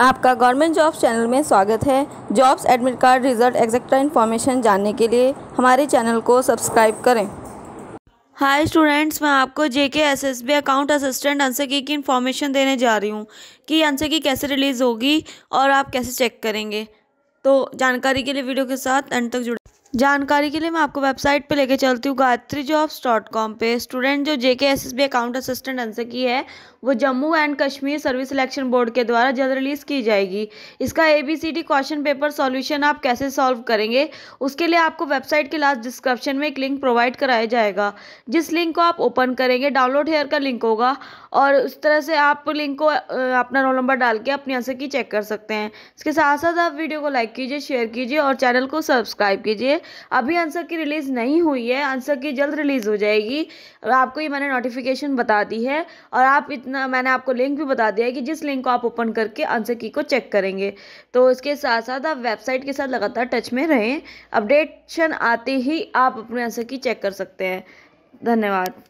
आपका government jobs channel में स्वागत है jobs admit card result etcetera information जानने के लिए हमारे चैनल को सब्सक्राइब करें हाय स्टूडेंट्स मैं आपको JK SSB account assistant answer key की इन्फॉर्मेशन देने जा रही हूँ कि आंसर की कैसे रिलीज़ होगी और आप कैसे चेक करेंगे तो जानकारी के लिए वीडियो के साथ एंड तक जुड़े जानकारी के लिए मैं आपको वेबसाइट पे लेके चलती हूँ गायत्री जॉब्स डॉट कॉम पर स्टूडेंट जो J K S S B account assistant answer key है वो Jammu and Kashmir service selection board के द्वारा जल्द रिलीज़ की जाएगी इसका A B C D question paper solution आप कैसे सॉल्व करेंगे उसके लिए आपको वेबसाइट के लास्ट डिस्क्रिप्शन में एक लिंक प्रोवाइड कराया जाएगा जिस लिंक को आप ओपन करेंगे डाउनलोड हेयर का लिंक होगा और उस तरह से आप लिंक को अपना रोल नंबर डाल के अपने आंसर की चेक कर सकते हैं इसके साथ साथ आप वीडियो को लाइक कीजिए शेयर कीजिए और चैनल को सब्सक्राइब कीजिए अभी आंसर की रिलीज़ नहीं हुई है आंसर की जल्द रिलीज़ हो जाएगी आपको ये मैंने नोटिफिकेशन बता दी है और आप इतना मैंने आपको लिंक भी बता दिया है कि जिस लिंक को आप ओपन करके आंसर की को चेक करेंगे तो इसके साथ साथ आप वेबसाइट के साथ लगातार टच में रहें अपडेशन आते ही आप अपने आंसर की चेक कर सकते हैं धन्यवाद